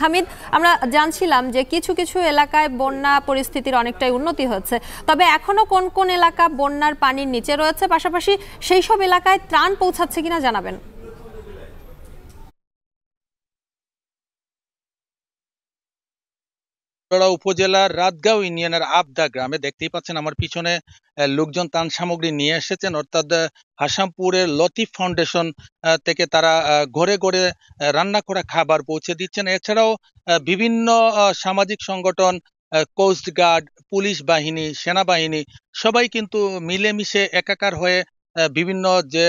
হামিদ আমরা জানছিলাম যে কিছু কিছু এলাকায় বন্যা পরিস্থিতির অনেকটাই উন্নতি হচ্ছে তবে এখনো কোন কোন এলাকা বন্যার পানির নিচে রয়েছে পাশাপাশি সেই সব এলাকায় ত্রাণ পৌঁছাচ্ছে কিনা জানাবেন চুয়াড়া উপজেলার রাতগাঁও ইউনিয়নের আবদা গ্রামে দেখতেই পাচ্ছেন আমার পিছনে লোকজন তান সামগ্রী নিয়ে এসেছেন অর্থাৎ হাসামপুরের লতিফ ফাউন্ডেশন থেকে তারা ঘরে ঘরে রান্না করা খাবার পৌঁছে দিচ্ছেন এছাড়াও বিভিন্ন সামাজিক সংগঠন কোস্ট গার্ড পুলিশ বাহিনী সেনাবাহিনী সবাই কিন্তু মিলেমিশে একাকার হয়ে বিভিন্ন যে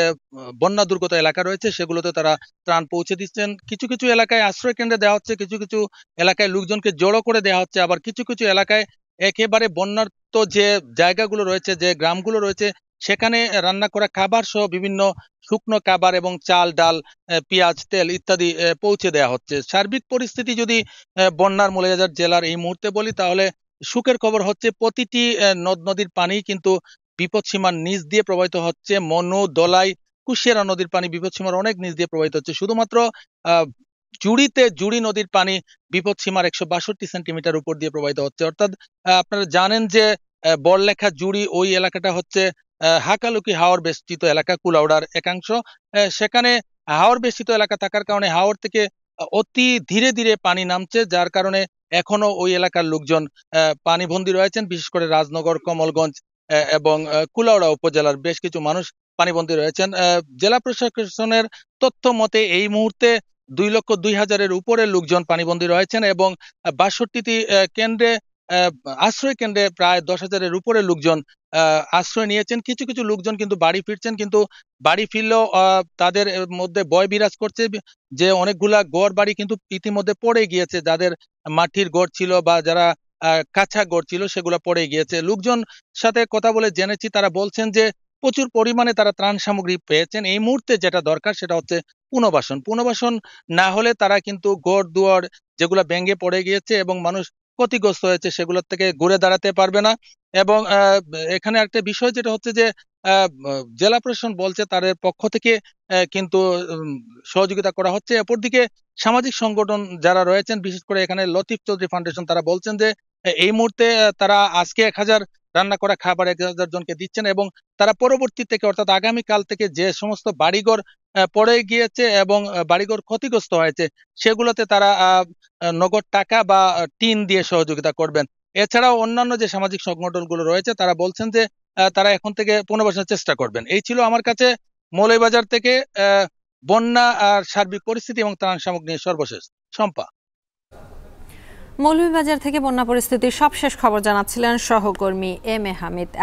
বন্যা দুর্গত এলাকা রয়েছে সেগুলোতে তারা ত্রাণ পৌঁছে দিচ্ছেন কিছু কিছু এলাকায় আশ্রয় কেন্দ্রে দেওয়া হচ্ছে কিছু কিছু এলাকায় লোকজনকে জড়ো করে দেওয়া হচ্ছে আবার কিছু কিছু এলাকায় একেবারে বন্যার তো যে জায়গাগুলো রয়েছে যে গ্রামগুলো রয়েছে সেখানে রান্না করা খাবার সহ বিভিন্ন শুকনো খাবার এবং চাল ডাল পেঁয়াজ তেল ইত্যাদি পৌঁছে দেওয়া হচ্ছে সার্বিক পরিস্থিতি যদি বন্যার মৌলিয়াজার জেলার এই মুহূর্তে বলি তাহলে সুখের খবর হচ্ছে প্রতিটি নদ নদীর পানি কিন্তু বিপদসীমার নিচ দিয়ে প্রবাহিত হচ্ছে মনো দলাই কুশিয়ারা নদীর পানি বিপদসীমার অনেক নিচ দিয়ে প্রবাহিত হচ্ছে শুধুমাত্র জুড়িতে জুড়ি নদীর পানি বিপদসীমার একশো বাষট্টি সেন্টিমিটার উপর দিয়ে প্রবাহিত হচ্ছে অর্থাৎ আপনারা জানেন যে বললেখা জুড়ি ওই এলাকাটা হচ্ছে হাকালুকি হাওড় বেষ্টিত এলাকা কুলাউড়ার একাংশ সেখানে হাওর বেষ্টিত এলাকা থাকার কারণে হাওড় থেকে অতি ধীরে ধীরে পানি নামছে যার কারণে এখনো ওই এলাকার লোকজন পানিবন্দী রয়েছেন বিশেষ করে রাজনগর কমলগঞ্জ এবং কুলাউড়া উপজেলার বেশ কিছু মানুষ পানিবন্দী রয়েছেন জেলা প্রশাসনের তথ্য মতে এই মুহূর্তে দুই লক্ষ দুই হাজারের উপরে লোকজন পানিবন্দী রয়েছেন এবং বাষট্টিটি কেন্দ্রে আশ্রয় কেন্দ্রে প্রায় দশ হাজারের উপরে লোকজন আশ্রয় নিয়েছেন কিছু কিছু লোকজন কিন্তু বাড়ি ফিরছেন কিন্তু বাড়ি ফিরলেও তাদের মধ্যে ভয় বিরাজ করছে যে অনেকগুলা গড় বাড়ি কিন্তু ইতিমধ্যে পড়ে গিয়েছে যাদের মাটির গড় ছিল বা যারা কাঁচা কাছা ছিল সেগুলো পড়ে গিয়েছে লোকজন সাথে কথা বলে জেনেছি তারা বলছেন যে প্রচুর পরিমাণে তারা ত্রাণ সামগ্রী পেয়েছেন এই মুহূর্তে যেটা দরকার সেটা হচ্ছে পুনর্বাসন পুনর্বাসন না হলে তারা কিন্তু গড় দুয়ার যেগুলো ব্যাঙ্গে পড়ে গিয়েছে এবং মানুষ ক্ষতিগ্রস্ত হয়েছে সেগুলোর থেকে ঘুরে দাঁড়াতে পারবে না এবং এখানে একটা বিষয় যেটা হচ্ছে যে জেলা প্রশাসন বলছে তাদের পক্ষ থেকে কিন্তু সহযোগিতা করা হচ্ছে অপরদিকে সামাজিক সংগঠন যারা রয়েছেন বিশেষ করে এখানে লতিফ চৌধুরী ফাউন্ডেশন তারা বলছেন যে এই মুহূর্তে তারা আজকে এক হাজার রান্না করা খাবার এক হাজার জনকে দিচ্ছেন এবং তারা পরবর্তী থেকে অর্থাৎ আগামীকাল থেকে যে সমস্ত বাড়িঘর পড়ে গিয়েছে এবং বাড়িঘর ক্ষতিগ্রস্ত হয়েছে সেগুলোতে তারা নগদ টাকা বা টিন দিয়ে সহযোগিতা করবেন এছাড়াও অন্যান্য যে সামাজিক সংগঠনগুলো রয়েছে তারা বলছেন যে তারা এখন থেকে পুনর্বাসনের চেষ্টা করবেন এই ছিল আমার কাছে মৌলবাজার থেকে বন্যা আর সার্বিক পরিস্থিতি এবং ত্রাণ সামগ্রী সর্বশেষ শম্পা মৌলভীবাজার থেকে বন্যা পরিস্থিতির সবশেষ খবর জানাচ্ছিলেন সহকর্মী এম এ হামিদ